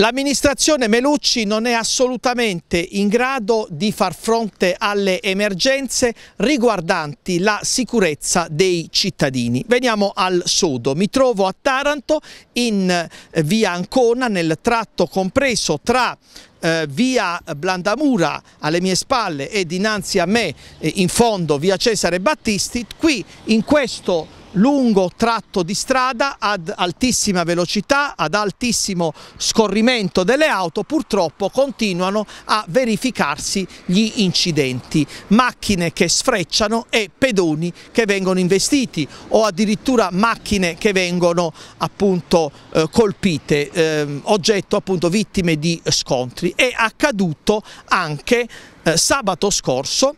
L'amministrazione Melucci non è assolutamente in grado di far fronte alle emergenze riguardanti la sicurezza dei cittadini. Veniamo al sodo. Mi trovo a Taranto in eh, via Ancona nel tratto compreso tra eh, via Blandamura alle mie spalle e dinanzi a me eh, in fondo via Cesare Battisti. Qui in questo lungo tratto di strada ad altissima velocità, ad altissimo scorrimento delle auto, purtroppo continuano a verificarsi gli incidenti, macchine che sfrecciano e pedoni che vengono investiti o addirittura macchine che vengono appunto eh, colpite, eh, oggetto appunto vittime di scontri. È accaduto anche eh, sabato scorso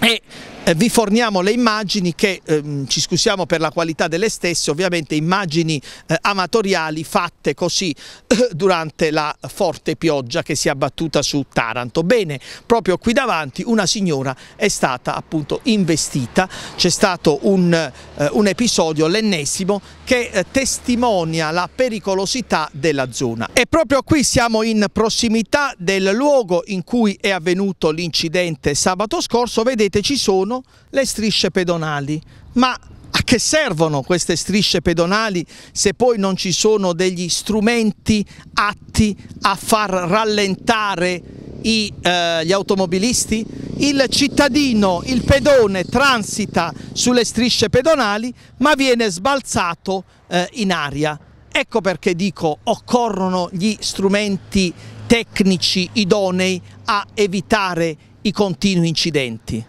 e eh, vi forniamo le immagini che ehm, ci scusiamo per la qualità delle stesse, ovviamente immagini eh, amatoriali fatte così eh, durante la forte pioggia che si è abbattuta su Taranto. Bene, proprio qui davanti una signora è stata appunto investita, c'è stato un, eh, un episodio, l'ennesimo, che eh, testimonia la pericolosità della zona. E proprio qui siamo in prossimità del luogo in cui è avvenuto l'incidente sabato scorso, vedete ci sono le strisce pedonali. Ma a che servono queste strisce pedonali se poi non ci sono degli strumenti atti a far rallentare i, eh, gli automobilisti? Il cittadino, il pedone transita sulle strisce pedonali ma viene sbalzato eh, in aria. Ecco perché dico occorrono gli strumenti tecnici idonei a evitare i continui incidenti.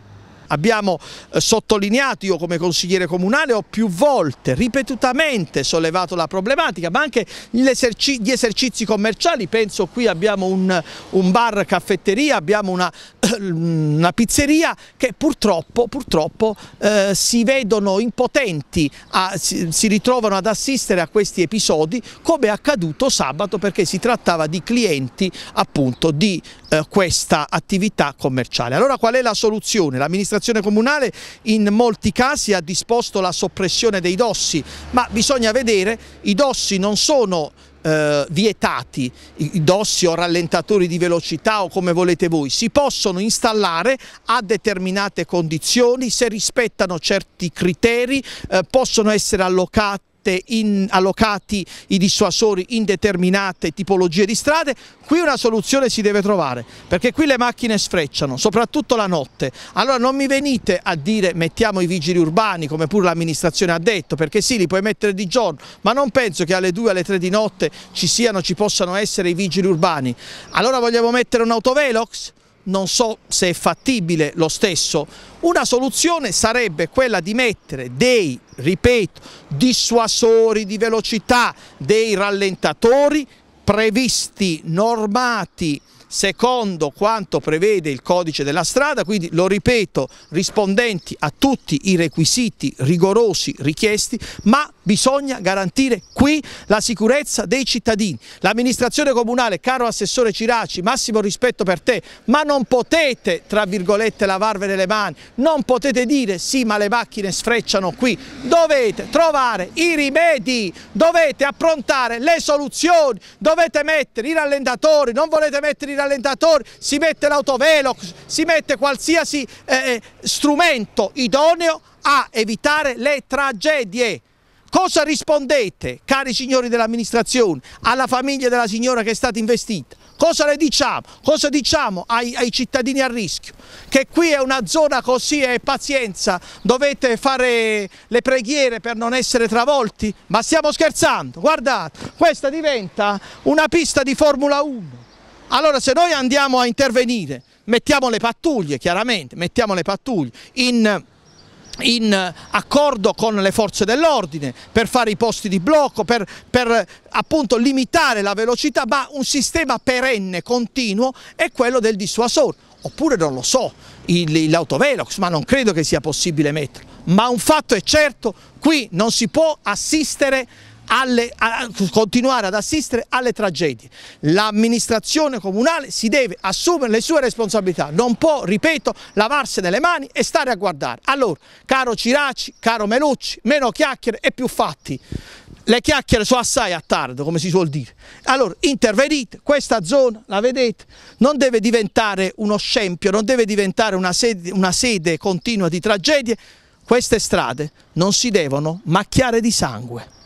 Abbiamo eh, sottolineato, io come consigliere comunale ho più volte, ripetutamente sollevato la problematica, ma anche eserci gli esercizi commerciali, penso qui abbiamo un, un bar caffetteria, abbiamo una una pizzeria che purtroppo, purtroppo eh, si vedono impotenti, a, si, si ritrovano ad assistere a questi episodi come è accaduto sabato perché si trattava di clienti appunto di eh, questa attività commerciale. Allora qual è la soluzione? L'amministrazione comunale in molti casi ha disposto la soppressione dei dossi ma bisogna vedere i dossi non sono eh, vietati i dossi o rallentatori di velocità o come volete voi, si possono installare a determinate condizioni, se rispettano certi criteri eh, possono essere allocati state in, allocati i dissuasori in determinate tipologie di strade, qui una soluzione si deve trovare, perché qui le macchine sfrecciano, soprattutto la notte. Allora non mi venite a dire mettiamo i vigili urbani, come pure l'amministrazione ha detto, perché sì, li puoi mettere di giorno, ma non penso che alle 2, alle 3 di notte ci siano, ci possano essere i vigili urbani. Allora vogliamo mettere un autovelox? non so se è fattibile lo stesso. Una soluzione sarebbe quella di mettere dei, ripeto, dissuasori di velocità, dei rallentatori previsti, normati, secondo quanto prevede il codice della strada, quindi lo ripeto, rispondenti a tutti i requisiti rigorosi richiesti, ma bisogna garantire qui la sicurezza dei cittadini. L'amministrazione comunale, caro Assessore Ciraci, massimo rispetto per te, ma non potete, tra virgolette, lavarvene le mani, non potete dire sì ma le macchine sfrecciano qui, dovete trovare i rimedi, dovete approntare le soluzioni, dovete mettere i rallentatori, non volete mettere i rallentatori, si mette l'autovelox, si mette qualsiasi eh, eh strumento idoneo a evitare le tragedie. Cosa rispondete, cari signori dell'amministrazione, alla famiglia della signora che è stata investita? Cosa le diciamo? Cosa diciamo ai, ai cittadini a rischio? Che qui è una zona così e eh, pazienza, dovete fare le preghiere per non essere travolti? Ma stiamo scherzando, guardate, questa diventa una pista di Formula 1. Allora se noi andiamo a intervenire, mettiamo le pattuglie chiaramente, mettiamo le pattuglie in in eh, accordo con le forze dell'ordine per fare i posti di blocco, per, per, eh, appunto limitare la velocità, ma un sistema perenne, continuo è quello del dissuasore. oppure non lo so, l'autovelox, ma non credo che sia possibile metterlo. Ma un fatto è certo, qui non si può assistere alle, a, continuare ad assistere alle tragedie. L'amministrazione comunale si deve assumere le sue responsabilità, non può, ripeto, lavarsi delle mani e stare a guardare. Allora, caro Ciraci, caro Melucci, meno chiacchiere e più fatti le chiacchiere sono assai a tardo, come si suol dire. Allora, intervenite, questa zona, la vedete, non deve diventare uno scempio, non deve diventare una sede, una sede continua di tragedie. Queste strade non si devono macchiare di sangue.